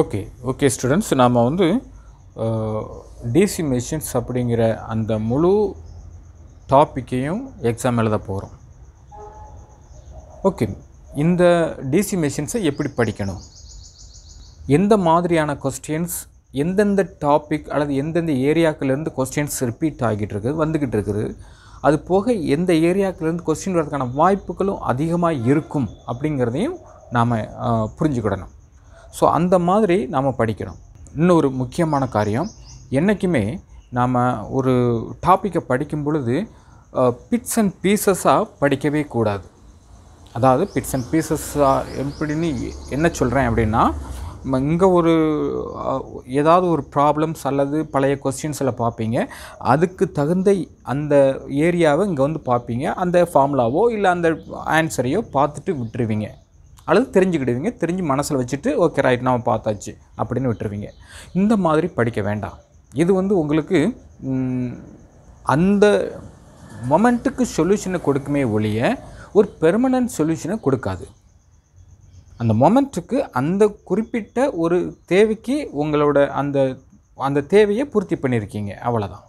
okay okay students நாம் வந்து DC machines அப்படிங்கிற அந்த முழு டாப்பிக்கையும் எக்ஸாம் எழுத போகிறோம் ஓகே இந்த டிசி மெஷின்ஸை எப்படி படிக்கணும் எந்த மாதிரியான கொஸ்டின்ஸ் எந்தெந்த டாபிக் அல்லது எந்தெந்த ஏரியாக்கிலேருந்து கொஸ்டின்ஸ் ரிப்பீட் ஆகிட்டு இருக்குது வந்துக்கிட்டு இருக்குது அது போக எந்த ஏரியாக்கிலேருந்து கொஸ்டின் வரதுக்கான வாய்ப்புகளும் அதிகமாக இருக்கும் அப்படிங்கிறதையும் நாம் புரிஞ்சுக்கிடணும் ஸோ அந்த மாதிரி நாம் படிக்கணும் இன்னொரு முக்கியமான காரியம் என்றைக்குமே நாம் ஒரு டாப்பிக்கை படிக்கும் பொழுது பிட்ஸ் அண்ட் பீசஸாக படிக்கவே கூடாது அதாவது பிட்ஸ் அண்ட் பீசஸாக எப்படின்னு என்ன சொல்கிறேன் அப்படின்னா இங்கே ஒரு ஏதாவது ஒரு ப்ராப்ளம்ஸ் அல்லது பழைய கொஸ்டின்ஸில் பார்ப்பீங்க அதுக்கு தகுந்த அந்த ஏரியாவை இங்கே வந்து பார்ப்பீங்க அந்த ஃபார்முலாவோ இல்லை அந்த ஆன்சரையோ பார்த்துட்டு விட்டுருவீங்க அல்லது தெரிஞ்சுக்கிடுவீங்க தெரிஞ்சு மனசில் வச்சுட்டு ஓகே ரைட் நாம் பார்த்தாச்சு அப்படின்னு விட்டுருவீங்க இந்த மாதிரி படிக்க வேண்டாம் இது வந்து உங்களுக்கு அந்த மொமெண்ட்டுக்கு சொல்யூஷனை கொடுக்குமே ஒழிய ஒரு பெர்மனன்ட் சொல்யூஷனை கொடுக்காது அந்த மொமெண்ட்டுக்கு அந்த குறிப்பிட்ட ஒரு தேவைக்கு உங்களோட அந்த அந்த தேவையை பூர்த்தி பண்ணியிருக்கீங்க அவ்வளோதான்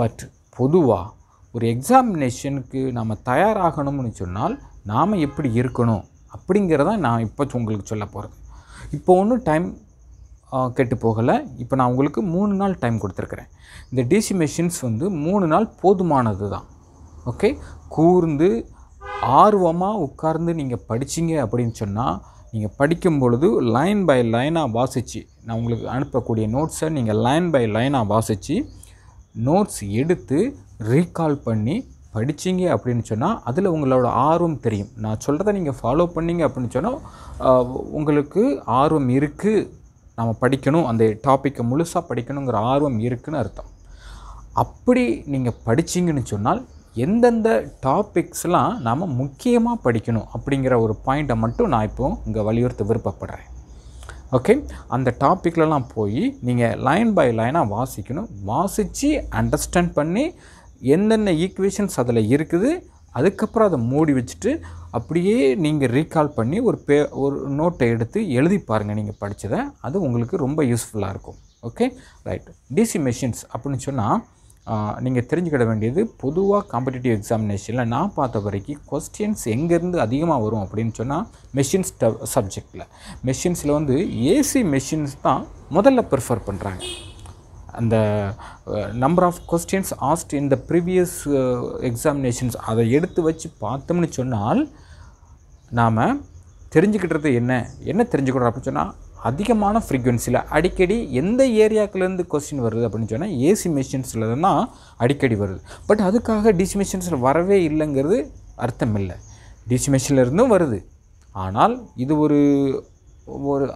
பட் பொதுவாக ஒரு எக்ஸாமினேஷனுக்கு நாம் தயாராகணும்னு சொன்னால் நாம் எப்படி இருக்கணும் அப்படிங்கிறத நான் இப்போ உங்களுக்கு சொல்ல போகிறது இப்போ ஒன்றும் டைம் கெட்டு போகலை இப்போ நான் உங்களுக்கு மூணு நாள் டைம் கொடுத்துருக்குறேன் இந்த டிசி மெஷின்ஸ் வந்து மூணு நாள் போதுமானது தான் ஓகே கூர்ந்து ஆர்வமாக உட்கார்ந்து நீங்கள் படிச்சிங்க அப்படின்னு சொன்னால் நீங்கள் படிக்கும் பொழுது லைன் பை லைனாக வாசித்து நான் உங்களுக்கு அனுப்பக்கூடிய நோட்ஸை நீங்கள் லைன் பை லைனாக வாசித்து நோட்ஸ் எடுத்து ரீகால் பண்ணி படிச்சிங்க அப்படின்னு சொன்னால் அதில் உங்களோட ஆர்வம் தெரியும் நான் சொல்கிறத நீங்கள் ஃபாலோ பண்ணிங்க அப்படின்னு சொன்னால் உங்களுக்கு ஆர்வம் இருக்குது நம்ம படிக்கணும் அந்த டாப்பிக்கை முழுசாக படிக்கணுங்கிற ஆர்வம் இருக்குதுன்னு அர்த்தம் அப்படி நீங்கள் படிச்சிங்கன்னு சொன்னால் எந்தெந்த டாபிக்ஸ்லாம் நாம் முக்கியமாக படிக்கணும் அப்படிங்கிற ஒரு பாயிண்ட்டை மட்டும் நான் இப்போது இங்கே வலியுறுத்த விருப்பப்படுறேன் ஓகே அந்த டாப்பிக்லலாம் போய் நீங்கள் லைன் பை லைனாக வாசிக்கணும் வாசித்து அண்டர்ஸ்டாண்ட் பண்ணி என்னென்ன ஈக்குவேஷன்ஸ் அதில் இருக்குது அதுக்கப்புறம் அதை மூடி வச்சுட்டு அப்படியே நீங்கள் ரீகால் பண்ணி ஒரு பே ஒரு நோட்டை எடுத்து எழுதி பாருங்கள் நீங்கள் படித்ததை அது உங்களுக்கு ரொம்ப யூஸ்ஃபுல்லாக இருக்கும் ஓகே ரைட் டிசி மெஷின்ஸ் அப்படின்னு சொன்னால் நீங்கள் தெரிஞ்சுக்கிட வேண்டியது பொதுவாக காம்படிட்டிவ் எக்ஸாமினேஷனில் நான் பார்த்த வரைக்கும் கொஸ்டின்ஸ் எங்கேருந்து அதிகமாக வரும் அப்படின்னு சொன்னால் மெஷின்ஸ் சப்ஜெக்டில் மெஷின்ஸில் வந்து ஏசி மெஷின்ஸ் தான் முதல்ல ப்ரிஃபர் பண்ணுறாங்க அந்த number of questions asked in the previous examinations அதை எடுத்து வச்சு பார்த்தோம்னு சொன்னால் நாம் தெரிஞ்சுக்கிட்டது என்ன என்ன தெரிஞ்சுக்கிறோம் அப்படின்னு சொன்னால் அதிகமான ஃப்ரீக்வன்சியில் அடிக்கடி எந்த ஏரியாக்குலேருந்து கொஸ்டின் வருது அப்படின்னு சொன்னால் ஏசி மிஷின்ஸில் தான் அடிக்கடி வருது பட் அதுக்காக டிசி மிஷின்ஸில் வரவே இல்லைங்கிறது அர்த்தம் இல்லை டிசி இருந்தும் வருது ஆனால் இது ஒரு ஒரு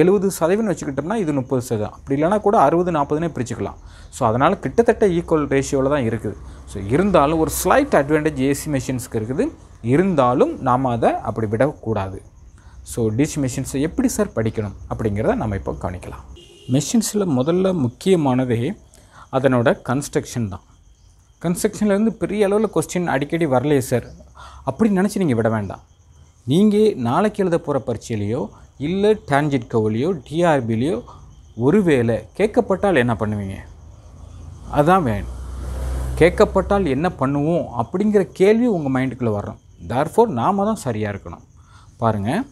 எழுபது சதவீதம் வச்சுக்கிட்டோம்னா இது முப்பது சதவீதம் அப்படி இல்லைனா கூட அறுபது நாற்பதுனே பிரிச்சுக்கலாம் ஸோ அதனால் கிட்டத்தட்ட ஈக்குவல் ரேஷியோவில் தான் இருக்குது ஸோ இருந்தாலும் ஒரு ஸ்லைட் அட்வான்டேஜ் ஏசி மிஷின்ஸ்க்கு இருக்குது இருந்தாலும் நாம் அதை அப்படி விடக்கூடாது ஸோ டிசி மிஷின்ஸை எப்படி சார் படிக்கணும் அப்படிங்கிறத நம்ம இப்போ கவனிக்கலாம் மிஷின்ஸில் முதல்ல முக்கியமானதே அதனோட கன்ஸ்ட்ரக்ஷன் தான் கன்ஸ்ட்ரக்ஷன்லேருந்து பெரிய அளவில் கொஸ்டின் அடிக்கடி வரலையே சார் அப்படி நினச்சி நீங்கள் விட வேண்டாம் நீங்கள் நாளைக்கு எழுத போகிற பரீட்சையிலையோ இல்லை டான்ஜிட் கவுலியோ டிஆர்பிலையோ ஒருவேளை கேட்கப்பட்டால் என்ன பண்ணுவீங்க அதான் வேணும் கேட்கப்பட்டால் என்ன பண்ணுவோம் அப்படிங்கிற கேள்வி உங்கள் மைண்டுக்குள்ளே வரணும் தர்ஃபோர் நாம் தான் சரியாக இருக்கணும் பாருங்கள்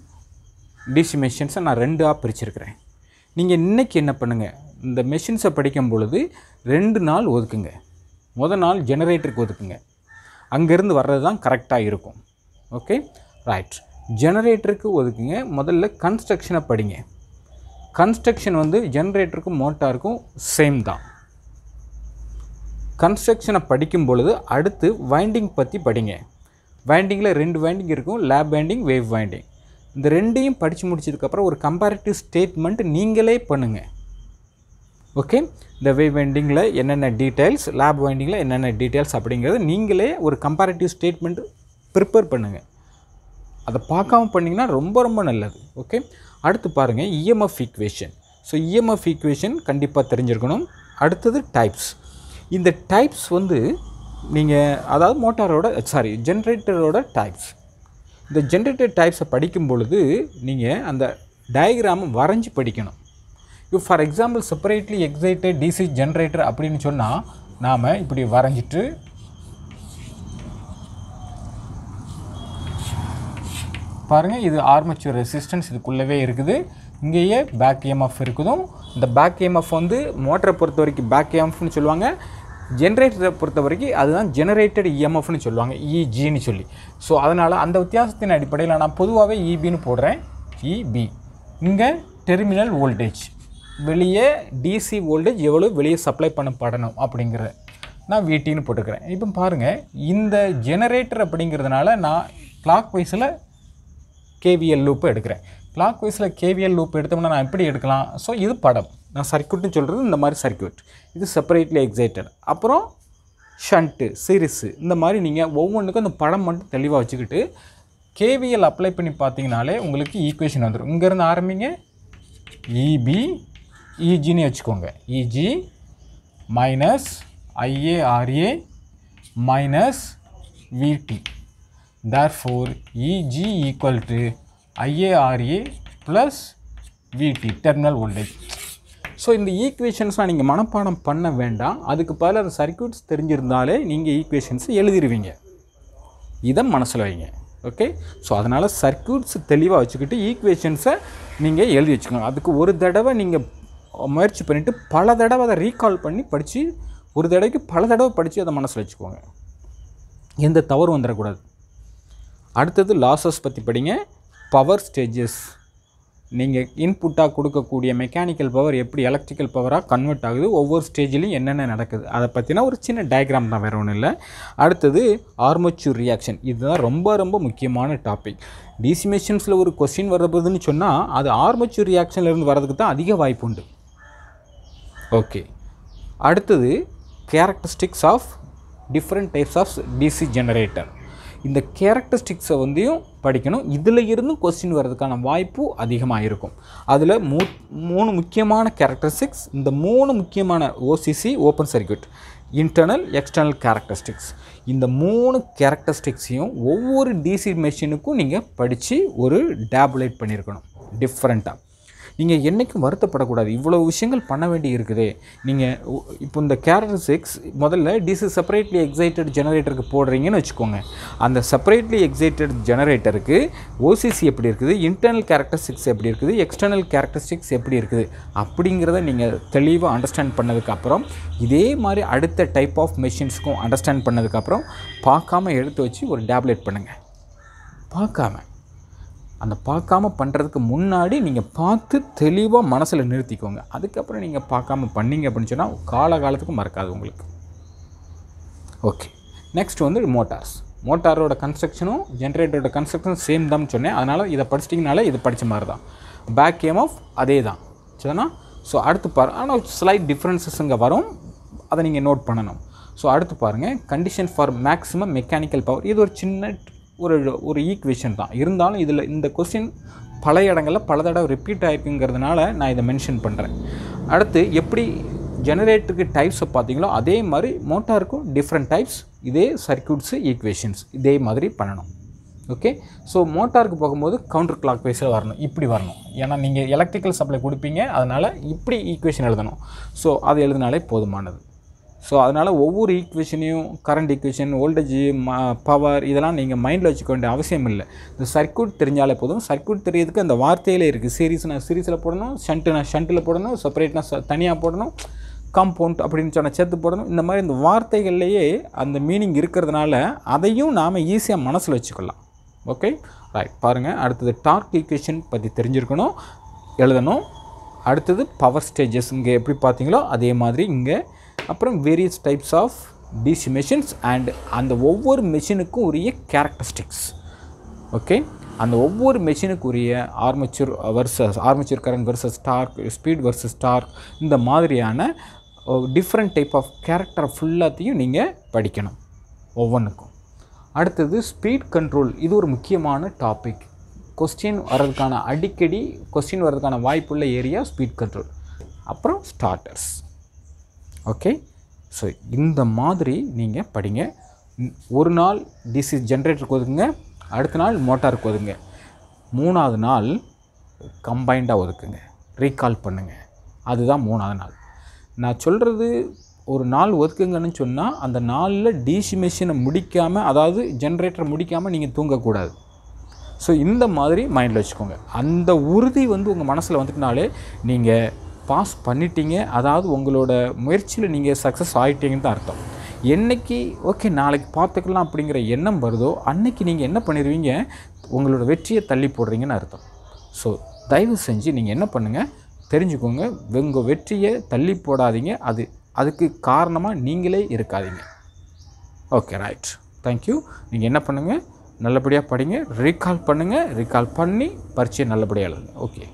டிசி மெஷின்ஸை நான் ரெண்டாக பிரிச்சிருக்கிறேன் நீங்கள் இன்றைக்கி என்ன பண்ணுங்கள் இந்த மெஷின்ஸை படிக்கும் பொழுது ரெண்டு நாள் ஒதுக்குங்க முதல் நாள் ஜெனரேட்டருக்கு ஒதுக்குங்க அங்கேருந்து வர்றது தான் கரெக்டாக இருக்கும் ஓகே ரைட் ஜெனரேட்டருக்கு ஒதுக்குங்க முதல்ல கன்ஸ்ட்ரக்ஷனை படிங்க கன்ஸ்ட்ரக்ஷன் வந்து ஜென்ரேட்டருக்கும் மோட்டாருக்கும் சேம் தான் கன்ஸ்ட்ரக்ஷனை படிக்கும் பொழுது அடுத்து வைண்டிங் பற்றி படிங்க வைண்டிங்கில் ரெண்டு வைண்டிங் இருக்கும் லேப் வைண்டிங் வேவ் வைண்டிங் இந்த ரெண்டையும் படித்து முடிச்சதுக்கப்புறம் ஒரு கம்பேரிட்டிவ் ஸ்டேட்மெண்ட் நீங்களே பண்ணுங்கள் ஓகே இந்த வேவ் வைண்டிங்கில் என்னென்ன டீட்டெயில்ஸ் லேப் வைண்டிங்கில் என்னென்ன டீட்டெயில்ஸ் அப்படிங்கிறது நீங்களே ஒரு கம்பேரிட்டிவ் ஸ்டேட்மெண்ட் ப்ரிப்பேர் பண்ணுங்கள் அதை பார்க்காம பண்ணிங்கன்னா ரொம்ப ரொம்ப நல்லது ஓகே அடுத்து பாருங்கள் EMF e equation so EMF equation e கண்டிப்பாக தெரிஞ்சிருக்கணும் அடுத்தது டைப்ஸ் இந்த டைப்ஸ் வந்து நீங்கள் அதாவது மோட்டாரோட சாரி ஜென்ரேட்டரோட டைப்ஸ் இந்த ஜென்ரேட்டர் டைப்ஸை படிக்கும் பொழுது நீங்கள் அந்த டயக்ராமை வரைஞ்சி படிக்கணும் இப்போ for example separately excited DC generator அப்படின்னு சொன்னால் நாம் இப்படி வரைஞ்சிட்டு பாருங்கள் இது ஆர்மச்சூர் ரெசிஸ்டன்ஸ் இதுக்குள்ளவே இருக்குது இங்கேயே பேக் எம்எஃப் இருக்குதும் இந்த பேக் எம்எஃப் வந்து மோட்டரை பொறுத்த வரைக்கும் பேக் எம்எஃப்னு சொல்லுவாங்க ஜென்ரேட்டரை பொறுத்த வரைக்கும் அதுதான் ஜெனரேட்டட் இஎம்எஃப்னு சொல்லுவாங்க இஜின்னு e சொல்லி ஸோ அதனால் அந்த வித்தியாசத்தின் அடிப்படையில் நான் பொதுவாகவே இபின்னு e போடுறேன் இபி இங்கே டெர்மினல் வோல்டேஜ் வெளியே டிசி வோல்டேஜ் எவ்வளோ வெளியே சப்ளை பண்ணப்படணும் அப்படிங்கிற நான் வீட்டின்னு போட்டுக்கிறேன் இப்போ பாருங்கள் இந்த ஜெனரேட்டர் அப்படிங்கிறதுனால நான் கிளாக் வைஸில் கேவிஎல் லூப்பு எடுக்கிறேன் கிளாக் வைஸில் கேவிஎல் லூப் எடுத்தோம்னா நான் எப்படி எடுக்கலாம் ஸோ இது படம் நான் சர்க்கியூட்னு சொல்கிறது இந்த மாதிரி சர்க்கியூட் இது செப்பரேட்லி எக்ஸைட்டட் அப்புறம் ஷண்ட்டு சீரிஸு இந்த மாதிரி நீங்கள் ஒவ்வொன்றுக்கும் அந்த படம் மட்டும் தெளிவாக வச்சுக்கிட்டு கேவிஎல் அப்ளை பண்ணி பார்த்தீங்கனாலே உங்களுக்கு ஈக்குவேஷன் வந்துடும் இங்கேருந்து ஆரம்பிங்க இபி e இஜின்னு e வச்சுக்கோங்க E G minus I A R A minus V T therefore EG equal to IARA plus VT terminal voltage so இந்த ஈக்குவேஷன்ஸ்லாம் நீங்கள் மனப்பாடம் பண்ண வேண்டாம் அதுக்கு பதில் அந்த சர்க்கியூட்ஸ் தெரிஞ்சிருந்தாலே நீங்கள் ஈக்குவேஷன்ஸ் எழுதிடுவீங்க இதை மனசில் வைங்க ஓகே ஸோ அதனால் சர்க்கியூட்ஸ் தெளிவாக வச்சுக்கிட்டு ஈக்குவேஷன்ஸை நீங்கள் எழுதி வச்சுக்கோங்க அதுக்கு ஒரு தடவை நீங்கள் முயற்சி பண்ணிவிட்டு பல தடவை அதை ரீகால் பண்ணி படித்து ஒரு தடவைக்கு பல தடவை படித்து அதை மனசில் வச்சுக்கோங்க எந்த தவறு வந்துடக்கூடாது அடுத்தது லாஸஸ் பற்றி படிங்க பவர் ஸ்டேஜஸ் நீங்கள் இன்புட்டாக கொடுக்கக்கூடிய மெக்கானிக்கல் பவர் எப்படி எலக்ட்ரிக்கல் பவராக கன்வெர்ட் ஆகுது ஒவ்வொரு ஸ்டேஜ்லேயும் என்னென்ன நடக்குது அதை பற்றினா ஒரு சின்ன டயக்ராம் தான் வேறு ஒன்றும் இல்லை அடுத்தது ஆர்மச்சூர் ரியாக்ஷன் இதுதான் ரொம்ப ரொம்ப முக்கியமான டாபிக் டிசி மிஷின்ஸில் ஒரு கொஸ்டின் வரப்போகுதுன்னு சொன்னால் அது ஆர்மச்சூர் ரியாக்ஷன்லேருந்து வர்றதுக்கு தான் அதிக வாய்ப்பு உண்டு ஓகே அடுத்தது characteristics of different types of DC generator இந்த கேரக்டரிஸ்டிக்ஸை வந்தையும் படிக்கணும் இதில் இருந்து கொஸ்டின் வர்றதுக்கான வாய்ப்பு அதிகமாக இருக்கும் அதில் மூ மூணு முக்கியமான கேரக்டரிஸ்டிக்ஸ் இந்த மூணு முக்கியமான OCC open circuit internal external characteristics இந்த மூணு கேரக்டரிஸ்டிக்ஸையும் ஒவ்வொரு டிசி மெஷினுக்கும் நீங்கள் படித்து ஒரு டேப்லேட் பண்ணியிருக்கணும் டிஃப்ரெண்ட்டாக நீங்கள் என்றைக்கும் வருத்தப்படக்கூடாது இவ்வளோ விஷயங்கள் பண்ண வேண்டி இருக்குது நீங்கள் இப்போ இந்த கேரட் முதல்ல டிசி செப்பரேட்லி எக்ஸைட்டட் ஜெனரேட்டருக்கு போடுறீங்கன்னு வச்சுக்கோங்க அந்த செப்பரேட்லி எக்ஸைட்டட் ஜெனரேட்டருக்கு ஓசிசி எப்படி இருக்குது இன்டர்னல் கேரக்டரிஸ்டிக்ஸ் எப்படி இருக்குது எக்ஸ்டர்னல் கேரக்டரிஸ்டிக்ஸ் எப்படி இருக்குது அப்படிங்கிறத நீங்கள் தெளிவாக அண்டர்ஸ்டாண்ட் பண்ணதுக்கப்புறம் இதே மாதிரி அடுத்த டைப் ஆஃப் மெஷின்ஸ்க்கும் அண்டர்ஸ்டாண்ட் பண்ணதுக்கப்புறம் பார்க்காம எடுத்து வச்சு ஒரு டேப்லெட் பண்ணுங்கள் பார்க்காம அந்த பார்க்காம பண்ணுறதுக்கு முன்னாடி நீங்கள் பார்த்து தெளிவாக மனசில் நிறுத்திக்கோங்க அதுக்கப்புறம் நீங்கள் பார்க்காம பண்ணிங்க அப்படின்னு சொன்னால் காலகாலத்துக்கும் மறக்காது உங்களுக்கு ஓகே நெக்ஸ்ட் வந்து மோட்டார்ஸ் மோட்டாரோட கன்ஸ்ட்ரக்ஷனும் ஜென்ரேட்டரோட கன்ஸ்ட்ரக்ஷனும் சேம் தான் சொன்னேன் அதனால் இதை படிச்சிட்டிங்கனால இது படித்த மாதிரி தான் பேக் கேம் ஆஃப் அதே தான் சரிண்ணா ஸோ அடுத்து பாரு ஆனால் ஸ்லைட் டிஃப்ரென்சஸ்ங்க வரும் அதை நீங்கள் நோட் பண்ணணும் ஸோ அடுத்து பாருங்கள் condition for maximum mechanical power இது ஒரு சின்ன ஒரு ஒரு ஈக்குவேஷன் தான் இருந்தாலும் இதில் இந்த கொஸ்டின் பல இடங்களில் பல தடவை ரிப்பீட் ஆகிருக்குங்கிறதுனால நான் இதை மென்ஷன் பண்ணுறேன் அடுத்து எப்படி ஜெனரேட்டருக்கு டைப்ஸை பார்த்தீங்களோ அதே மாதிரி மோட்டாருக்கும் டிஃப்ரெண்ட் டைப்ஸ் இதே சர்க்கியூட்ஸு ஈக்குவேஷன்ஸ் இதே மாதிரி பண்ணணும் ஓகே ஸோ மோட்டாருக்கு போகும்போது கவுண்டர் கிளாக் வைஸில் வரணும் இப்படி வரணும் ஏன்னா நீங்கள் எலக்ட்ரிக்கல் சப்ளை கொடுப்பீங்க அதனால் இப்படி ஈக்குவேஷன் எழுதணும் ஸோ அது எழுதினாலே போதுமானது ஸோ அதனால் ஒவ்வொரு ஈக்குவேஷனையும் கரண்ட் ஈக்குவேஷன் வோல்டேஜ் ம பவர் இதெல்லாம் நீங்கள் மைண்டில் வச்சுக்க வேண்டிய அவசியம் இல்லை இந்த சர்க்கியூட் தெரிஞ்சாலே போதும் சர்க்கியூட் தெரியறதுக்கு அந்த வார்த்தையிலே இருக்குது சீரீஸ்னா சீரீஸில் போடணும் ஷண்ட்டுனா ஷண்ட்டில் போடணும் செப்பரேட்னா தனியாக போடணும் கம்பவுண்ட் அப்படின்னு சொன்ன சேர்த்து போடணும் இந்த மாதிரி இந்த வார்த்தைகள்லேயே அந்த மீனிங் இருக்கிறதுனால அதையும் நாம் ஈஸியாக மனசில் வச்சுக்கலாம் ஓகே ரைட் பாருங்கள் அடுத்தது டார்க் ஈக்குவேஷன் பற்றி தெரிஞ்சிருக்கணும் எழுதணும் அடுத்தது பவர் ஸ்டேஜஸ் இங்கே எப்படி பார்த்தீங்களோ அதே மாதிரி இங்கே அப்புறம் various types of DC machines and அந்த ஒவ்வொரு மெஷினுக்கும் உரிய கேரக்டரிஸ்டிக்ஸ் ஓகே அந்த ஒவ்வொரு மெஷினுக்கு உரிய armature versus armature current versus torque speed versus torque இந்த மாதிரியான டிஃப்ரெண்ட் டைப் ஆஃப் கேரக்டர் ஃபுல்லாத்தையும் நீங்கள் படிக்கணும் ஒவ்வொன்றுக்கும் அடுத்தது ஸ்பீட் கண்ட்ரோல் இது ஒரு முக்கியமான டாபிக் கொஸ்டின் வர்றதுக்கான அடிக்கடி கொஸ்டின் வர்றதுக்கான வாய்ப்புள்ள ஏரியா ஸ்பீட் கண்ட்ரோல் அப்புறம் ஸ்டார்டர்ஸ் ஓகே ஸோ இந்த மாதிரி நீங்கள் படிங்க ஒரு நாள் டிசி ஜென்ரேட்டருக்கு ஒதுக்குங்க அடுத்த நாள் மோட்டாருக்கு ஒதுங்க மூணாவது நாள் கம்பைண்டாக ஒதுக்குங்க ரீகால் பண்ணுங்கள் அதுதான் மூணாவது நாள் நான் சொல்கிறது ஒரு நாள் ஒதுக்குங்கன்னு சொன்னால் அந்த நாளில் டிசி மிஷினை முடிக்காமல் அதாவது ஜென்ரேட்டர் முடிக்காமல் நீங்கள் தூங்கக்கூடாது ஸோ இந்த மாதிரி மைண்டில் வச்சுக்கோங்க அந்த உறுதி வந்து உங்கள் மனசில் வந்துட்டினாலே நீங்கள் பாஸ் பண்ணிட்டீங்க அதாவது உங்களோட முயற்சியில் நீங்கள் சக்ஸஸ் ஆகிட்டீங்கன்னு தான் அர்த்தம் என்றைக்கு ஓகே நாளைக்கு பார்த்துக்கலாம் அப்படிங்கிற எண்ணம் வருதோ அன்னைக்கு நீங்கள் என்ன பண்ணிடுவீங்க உங்களோட வெற்றியை தள்ளி போடுறீங்கன்னு அர்த்தம் ஸோ தயவு செஞ்சு நீங்கள் என்ன பண்ணுங்கள் தெரிஞ்சுக்கோங்க உங்கள் வெற்றியை தள்ளி போடாதீங்க அது அதுக்கு காரணமாக நீங்களே இருக்காதீங்க ஓகே ரைட் தேங்க்யூ நீங்கள் என்ன பண்ணுங்கள் நல்லபடியாக படிங்க ரீகால் பண்ணுங்கள் ரீகால் பண்ணி பரீட்சையை நல்லபடியாக எழுதுங்க ஓகே